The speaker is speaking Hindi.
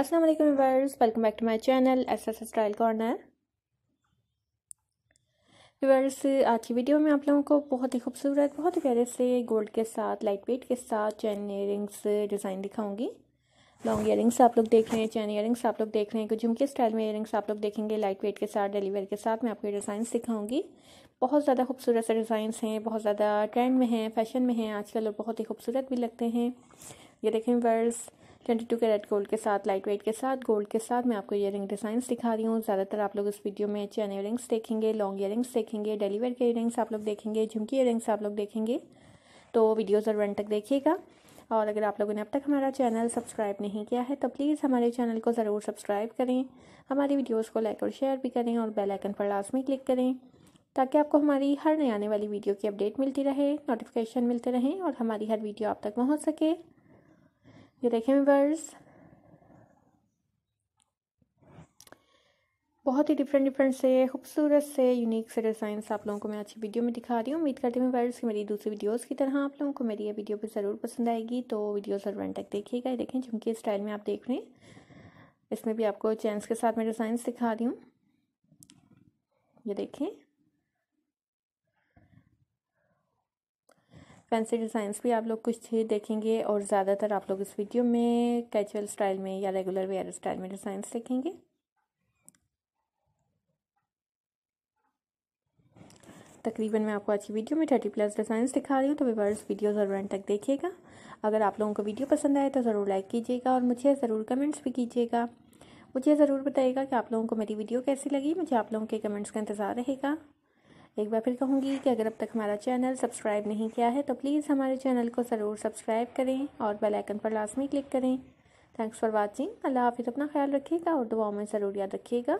अस्सलाम वालेकुम viewers welcome back to my channel S S style corner viewers आज की वीडियो में आप लोगों को बहुत ही खूबसूरत बहुत ही प्यारे से गोल्ड के साथ लाइट वेट के साथ चैन रिंग्स डिज़ाइन दिखाऊंगी लॉन्ग ईयरिंग्स आप लोग देख रहे हैं चैन ईयरिंग्स आप लोग देख रहे हैं कुछ झुमके स्टाइल में ईयरिंग्स आप लोग देखेंगे लाइट वेट के साथ डिलीवर के साथ मैं आपको डिज़ाइन दिखाऊंगी बहुत ज़्यादा खूबसूरत से डिज़ाइन हैं बहुत ज़्यादा ट्रेंड में हैं फैशन में हैं आजकल बहुत ही खूबसूरत भी लगते हैं ये देखें वर्स ट्वेंटी टू कैरेट गोल्ड के साथ लाइट वेट के साथ गोल्ड के साथ मैं आपको ईयरिंग डिजाइन दिखा रही हूँ ज़्यादातर आप लोग इस वीडियो में चैन ईयर देखेंगे लॉन्ग ईयर देखेंगे डेलीवेयर के ईयरिंग्स आप लोग देखेंगे झुमकी ईयर आप लोग देखेंगे तो वीडियो ज़रूर तक देखिएगा और अगर आप लोगों ने अब तक हमारा चैनल सब्सक्राइब नहीं किया है तो प्लीज़ हमारे चैनल को ज़रूर सब्सक्राइब करें हमारी वीडियोस को लाइक और शेयर भी करें और बेल आइकन पर लाजमी क्लिक करें ताकि आपको हमारी हर नई आने वाली वीडियो की अपडेट मिलती रहे नोटिफिकेशन मिलते रहें और हमारी हर वीडियो आप तक पहुँच सके ये देखें व्यूवर्स बहुत ही डिफरेंट डिफरेंट से खूबसूरत से यूनिक से डिज़ाइंस आप लोगों को मैं अच्छी वीडियो में दिखा रही हूँ उम्मीद करती हूँ व्यूवर्स की मेरी दूसरी वीडियोस की तरह आप लोगों को मेरी ये वीडियो भी ज़रूर पसंद आएगी तो वीडियो ज़रूर एंड तक देखिएगा ये देखें चूंकि स्टाइल में आप देख रहे हैं इसमें भी आपको चैंस के साथ मैं डिज़ाइंस दिखा रही हूँ ये देखें फैंसी डिज़ाइंस भी आप लोग कुछ थे देखेंगे और ज़्यादातर आप लोग इस वीडियो में कैजुअल स्टाइल में या रेगुलर वेयर स्टाइल में डिज़ाइंस देखेंगे तकरीबन मैं आपको आज की वीडियो में थर्टी प्लस डिज़ाइंस दिखा रही हूँ तो वीवर्स वीडियो ज़रूर एंड तक देखिएगा अगर आप लोगों को वीडियो पसंद आए तो ज़रूर लाइक कीजिएगा और मुझे ज़रूर कमेंट्स भी कीजिएगा मुझे ज़रूर बताइएगा कि आप लोगों को मेरी वीडियो कैसी लगी मुझे आप लोगों के कमेंट्स का इंतज़ार रहेगा एक बार फिर कहूँगी कि अगर अब तक हमारा चैनल सब्सक्राइब नहीं किया है तो प्लीज़ हमारे चैनल को ज़रूर सब्सक्राइब करें और बेल आइकन पर लाजमी क्लिक करें थैंक्स फॉर वाचिंग अल्लाह हाफिज़ अपना ख्याल रखिएगा और दुआओं में ज़रूर याद रखिएगा